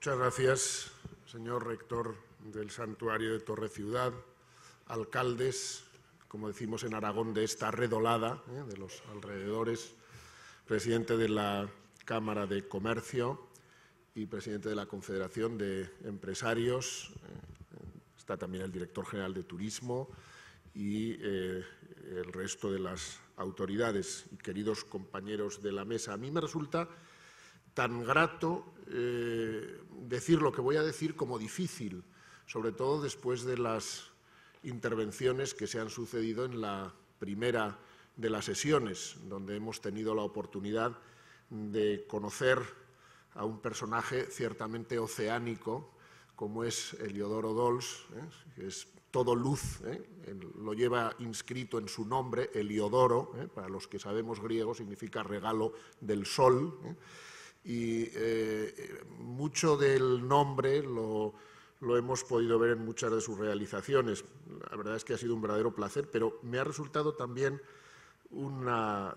Muchas gracias, señor rector del Santuario de Torre Ciudad, alcaldes, como decimos en Aragón, de esta redolada, ¿eh? de los alrededores, presidente de la Cámara de Comercio y presidente de la Confederación de Empresarios. Eh, está también el director general de Turismo y eh, el resto de las autoridades y queridos compañeros de la mesa. A mí me resulta tan grato eh, decir lo que voy a decir como difícil, sobre todo después de las intervenciones que se han sucedido en la primera de las sesiones, donde hemos tenido la oportunidad de conocer a un personaje ciertamente oceánico, como es Heliodoro Dols, ¿eh? que es todo luz, ¿eh? lo lleva inscrito en su nombre, Heliodoro, para los que sabemos griego significa regalo del sol, y eh, mucho del nombre lo, hemos podido ver en muchas de sus realizaciones. La verdad es que ha sido un verdadero placer, pero me ha resultado también eh,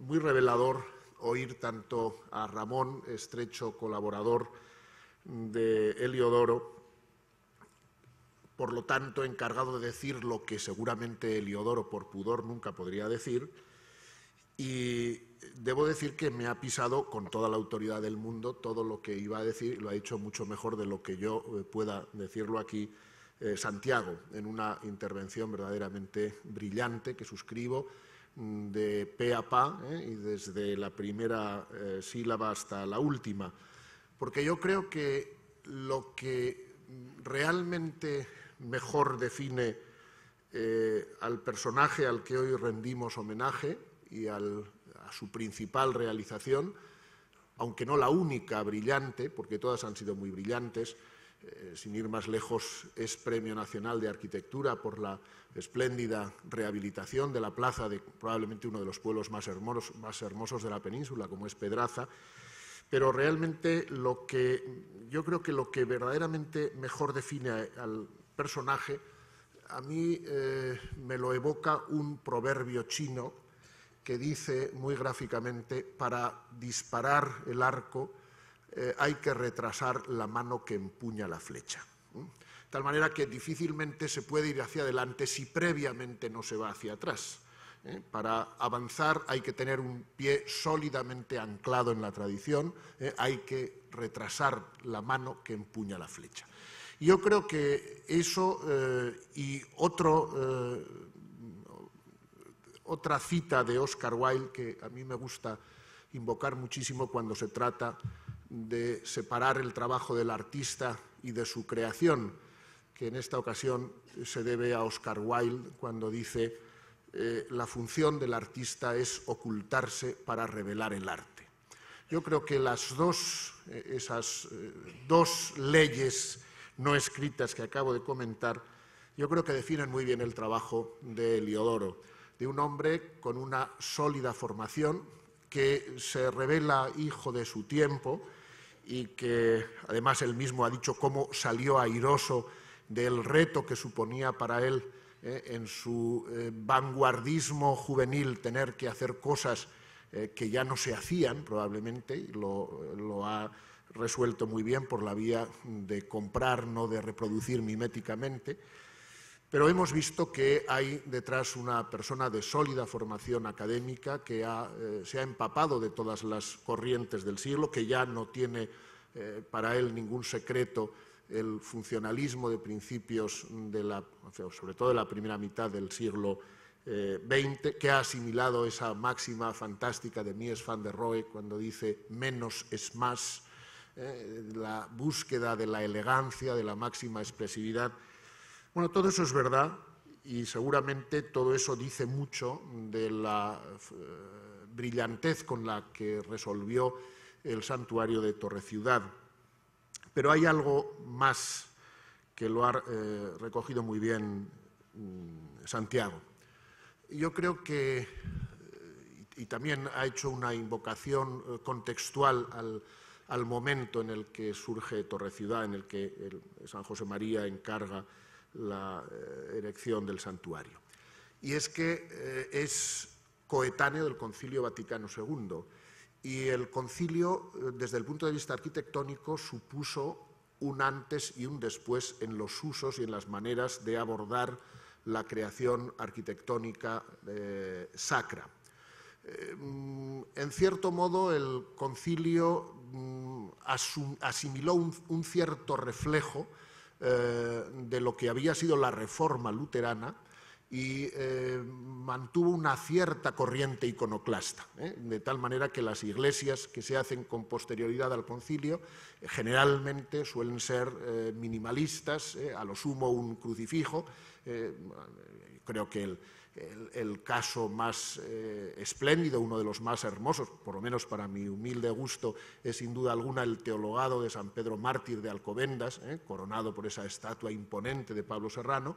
muy revelador oír tanto a Ramón, estrecho colaborador de Heliodoro, por lo tanto encargado de decir lo que seguramente Heliodoro por pudor nunca podría decir, y debo decir que me ha pisado con toda la autoridad del mundo todo lo que iba a decir, lo ha dicho mucho mejor de lo que yo eh, pueda decirlo aquí. Eh, Santiago, en una intervención verdaderamente brillante que suscribo mm, de pe a pa eh, y desde la primera sílaba hasta la última, porque yo creo que lo que realmente mejor define al personaje al que hoy rendimos homenaje y a su principal realización, aunque no la única brillante, porque todas han sido muy brillantes, eh, sin ir más lejos, es Premio Nacional de Arquitectura por la espléndida rehabilitación de la plaza de probablemente uno de los pueblos más hermosos, de la península, como es Pedraza. Pero realmente lo que yo creo que lo que verdaderamente mejor define al personaje, a mí eh, me lo evoca un proverbio chino que dice muy gráficamente, para disparar el arco eh, hay que retrasar la mano que empuña la flecha. De tal manera que difícilmente se puede ir hacia adelante si previamente no se va hacia atrás. ¿eh? Para avanzar hay que tener un pie sólidamente anclado en la tradición, ¿eh? hay que retrasar la mano que empuña la flecha. Yo creo que eso y otro otra cita de Oscar Wilde que a mí me gusta invocar muchísimo cuando se trata de separar el trabajo del artista y de su creación, que en esta ocasión se debe a Oscar Wilde cuando dice eh, la función del artista es ocultarse para revelar el arte. Yo creo que las dos, eh, esas eh, dos leyes no escritas que acabo de comentar, yo creo que definen muy bien el trabajo de Eliodoro de un hombre con una sólida formación que se revela hijo de su tiempo y que además él mismo ha dicho cómo salió airoso del reto que suponía para él eh, en su eh, vanguardismo juvenil tener que hacer cosas eh, que ya no se hacían probablemente, y lo ha resuelto muy bien por la vía de comprar, no de reproducir miméticamente pero hemos visto que hay detrás una persona de sólida formación académica que eh, se ha empapado de todas las corrientes del siglo, que ya no tiene eh, para él ningún secreto el funcionalismo de principios, de la, sobre todo de la primera mitad del siglo XX, eh, que ha asimilado esa máxima fantástica de Mies van der Rohe cuando dice menos es más, la búsqueda de la elegancia, de la máxima expresividad bueno, todo eso es verdad y seguramente todo eso dice mucho de la eh, brillantez con la que resolvió el santuario de Ciudad. Pero hay algo más que lo ha eh, recogido muy bien mm, Santiago. Yo creo que, eh, y también ha hecho una invocación contextual al, momento en el que surge Torreciudad, en el que San José María encarga la eh, erección del santuario. Y es que eh, es coetáneo del Concilio Vaticano II. Y el concilio, eh, desde el punto de vista arquitectónico, supuso un antes y un después en los usos y en las maneras de abordar la creación arquitectónica sacra. en cierto modo, el concilio mm, asimiló un, cierto reflejo eh, de lo que había sido la reforma luterana, y eh, mantuvo una cierta corriente iconoclasta, ¿eh? de tal manera que las iglesias que se hacen con posterioridad al concilio eh, generalmente suelen ser minimalistas, a lo sumo un crucifijo. creo que el caso más espléndido, uno de los más hermosos, por lo menos para mi humilde gusto, es sin duda alguna el teologado de San Pedro Mártir de Alcobendas, coronado por esa estatua imponente de Pablo Serrano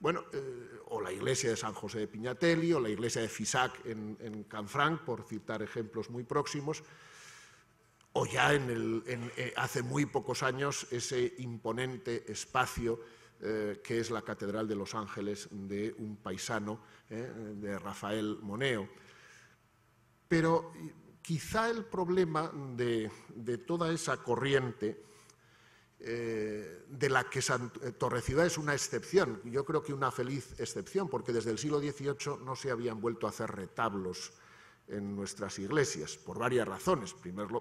bueno, eh, o la iglesia de San José de Piñatelli, o la iglesia de Fisac en, Canfranc, por citar ejemplos muy próximos, o ya eh, hace muy pocos años ese imponente espacio eh, que es la Catedral de los Ángeles de un paisano, de Rafael Moneo. Pero quizá el problema de toda esa corriente eh, de la que eh, Ciudad es una excepción, yo creo que una feliz excepción, porque desde el siglo XVIII no se habían vuelto a hacer retablos en nuestras iglesias, por varias razones.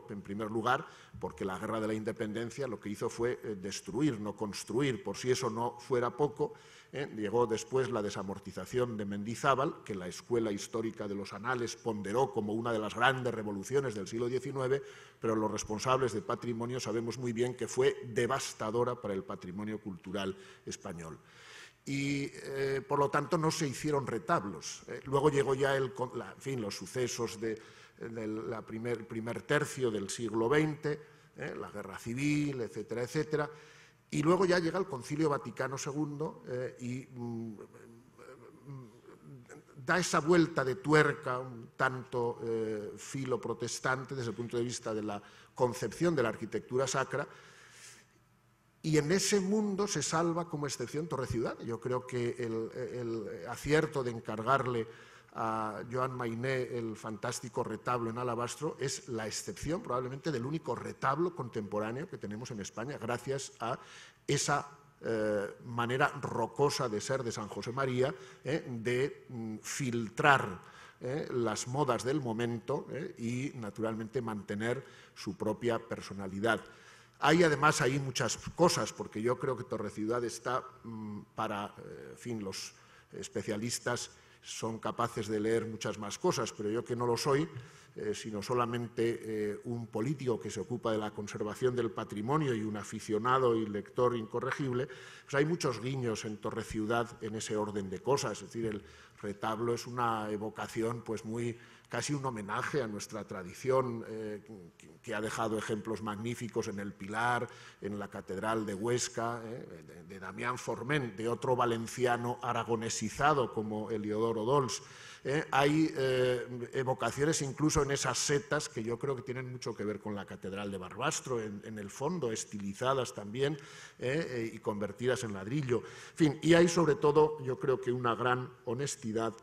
en primer lugar, porque la guerra de la independencia lo que hizo fue eh, destruir, no construir, por si eso no fuera poco. ¿eh? llegó después la desamortización de Mendizábal, que la Escuela Histórica de los Anales ponderó como una de las grandes revoluciones del siglo XIX, pero los responsables de patrimonio sabemos muy bien que fue devastadora para el patrimonio cultural español y eh, por lo tanto no se hicieron retablos. Eh, luego llegó ya los sucesos del primer, tercio del siglo XX, eh, la guerra civil, etcétera, etcétera. Y luego ya llega el Concilio Vaticano II y mm, mm, da esa vuelta de tuerca un tanto filo protestante desde el punto de vista de la concepción de la arquitectura sacra, y en ese mundo se salva como excepción Torre Ciudad. Yo creo que el, acierto de encargarle a Joan Mainé el fantástico retablo en alabastro es la excepción probablemente del único retablo contemporáneo que tenemos en España gracias a esa eh, manera rocosa de ser de San José María, eh, de mm, filtrar eh, las modas del momento y naturalmente mantener su propia personalidad. Hay además ahí muchas cosas, porque yo creo que Ciudad está mm, para, en eh, fin, los especialistas son capaces de leer muchas más cosas, pero yo que no lo soy, eh, sino solamente eh, un político que se ocupa de la conservación del patrimonio y un aficionado y lector incorregible, pues hay muchos guiños en Torre Ciudad en ese orden de cosas. Es decir, el retablo es una evocación pues, muy casi un homenaje a nuestra tradición eh, que ha dejado ejemplos magníficos en el Pilar, en la Catedral de Huesca, eh, de, Damián Formén, de otro valenciano aragonesizado como Eliodoro Dols. Eh, hay evocaciones incluso en esas setas que yo creo que tienen mucho que ver con la Catedral de Barbastro, en, en el fondo, estilizadas también y convertidas en ladrillo. fin, y hay sobre todo, yo creo que una gran honestidad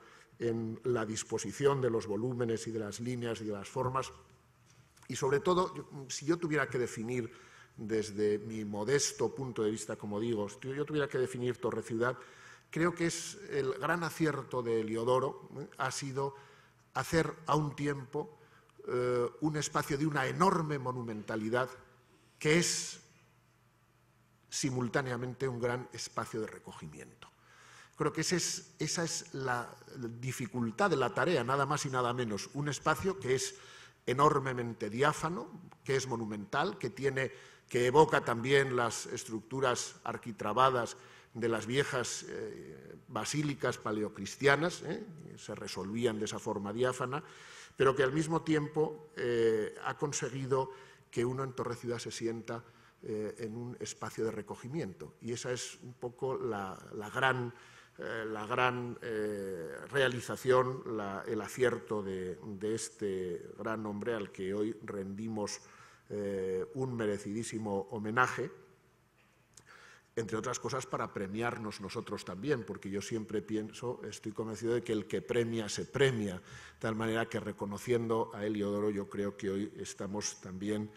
en la disposición de los volúmenes y de las líneas y de las formas. Y sobre todo, si yo tuviera que definir desde mi modesto punto de vista, como digo, si yo tuviera que definir Torre Ciudad, creo que es el gran acierto de Heliodoro, ¿eh? ha sido hacer a un tiempo eh, un espacio de una enorme monumentalidad que es simultáneamente un gran espacio de recogimiento. Creo que esa es la dificultad de la tarea, nada más y nada menos. Un espacio que es enormemente diáfano, que es monumental, que, evoca también las estructuras arquitrabadas de las viejas eh, basílicas paleocristianas, ¿eh? se resolvían de esa forma diáfana, pero que al mismo tiempo eh, ha conseguido que uno en se sienta en un espacio de recogimiento. Y esa es un poco la gran eh, la gran eh, realización, el acierto de, este gran hombre al que hoy rendimos eh, un merecidísimo homenaje, entre otras cosas para premiarnos nosotros también, porque yo siempre pienso, estoy convencido de que el que premia se premia, de tal manera que reconociendo a Eliodoro yo creo que hoy estamos también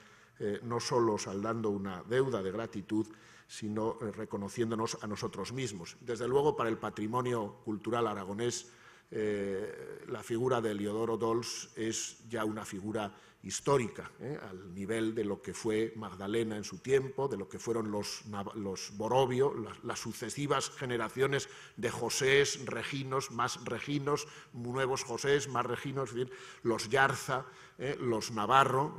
no solo saldando una deuda de gratitud, sino eh, reconociéndonos a nosotros mismos. Desde luego, para el patrimonio cultural aragonés, eh, la figura de Eliodoro Dols es ya una figura histórica, eh, al nivel de lo que fue Magdalena en su tiempo, de lo que fueron los, los Borobio, las, sucesivas generaciones de Josés, Reginos, más Reginos, nuevos Josés, más Reginos, es decir, los Yarza, los Navarro.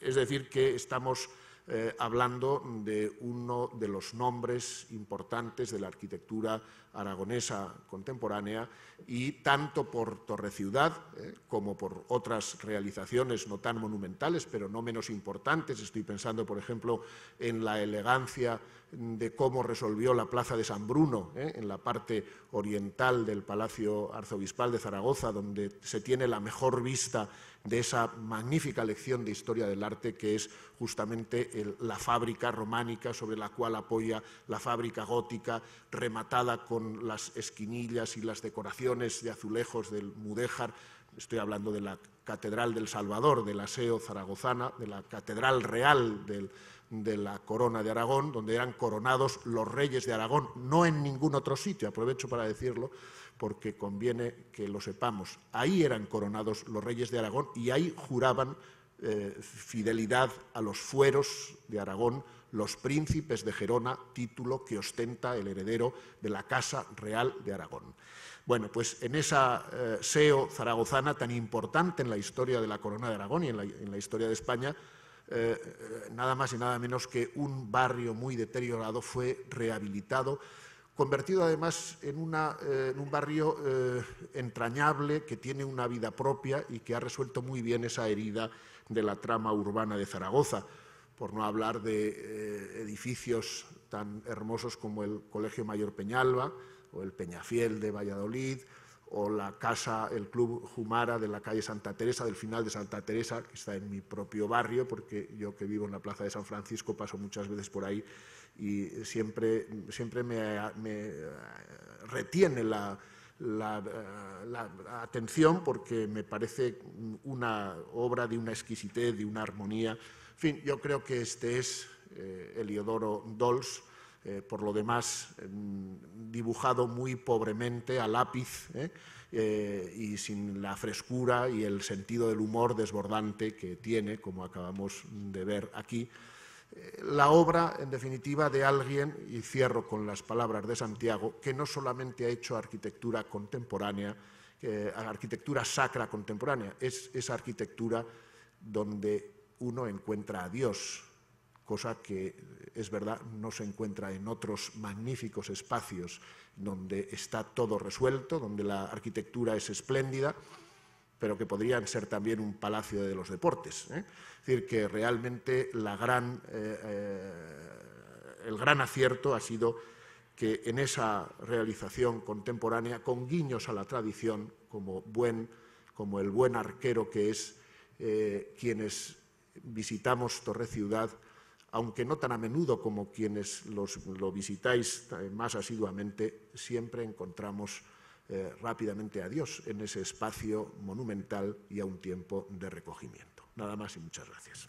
es decir, que estamos eh, hablando de uno de los nombres importantes de la arquitectura aragonesa contemporánea y tanto por Torreciudad Ciudad eh, como por otras realizaciones no tan monumentales, pero no menos importantes. Estoy pensando, por ejemplo, en la elegancia de cómo resolvió la Plaza de San Bruno, eh, en la parte oriental del Palacio Arzobispal de Zaragoza, donde se tiene la mejor vista de esa magnífica lección de historia del arte que es justamente la fábrica románica sobre la cual apoya la fábrica gótica, rematada con las esquinillas y las decoraciones de azulejos del mudéjar, estoy hablando de la Catedral del Salvador, de la SEO zaragozana, de la Catedral Real de la Corona de Aragón, donde eran coronados los reyes de Aragón, no en ningún otro sitio, aprovecho para decirlo, porque conviene que lo sepamos. Ahí eran coronados los reyes de Aragón y ahí juraban eh, fidelidad a los fueros de Aragón los príncipes de Gerona, título que ostenta el heredero de la Casa Real de Aragón. Bueno, pues en esa eh, SEO zaragozana tan importante en la historia de la Corona de Aragón y en la, historia de España, eh, eh, nada más y nada menos que un barrio muy deteriorado fue rehabilitado, convertido además en un barrio entrañable que tiene una vida propia y que ha resuelto muy bien esa herida de la trama urbana de Zaragoza por no hablar de eh, edificios tan hermosos como el Colegio Mayor Peñalba o el Peñafiel de Valladolid o la casa, el Club Jumara de la calle Santa Teresa, del final de Santa Teresa, que está en mi propio barrio, porque yo que vivo en la Plaza de San Francisco paso muchas veces por ahí y siempre, siempre me, eh, retiene eh, la, atención porque me parece una obra de una exquisitez, de una armonía en fin, yo creo que este es eh, Heliodoro Eliodoro Dols, eh, por lo demás em, dibujado muy pobremente a lápiz eh, y sin la frescura y el sentido del humor desbordante que tiene, como acabamos de ver aquí la obra, en definitiva, de alguien, y cierro con las palabras de Santiago, que no solamente ha hecho arquitectura contemporánea, arquitectura sacra contemporánea, es esa arquitectura donde uno encuentra a Dios, cosa que es verdad no se encuentra en otros magníficos espacios donde está todo resuelto, donde la arquitectura es espléndida, pero que podrían ser también un palacio de los deportes. ¿eh? Es decir, que realmente la gran, eh, eh, el gran acierto ha sido que en esa realización contemporánea, con guiños a la tradición, como, buen, como el buen arquero que es, quienes visitamos Torre Ciudad, aunque no tan a menudo como quienes los, lo visitáis eh, más asiduamente, siempre encontramos eh, rápidamente a Dios en ese espacio monumental y a un tiempo de recogimiento. Nada más y muchas gracias.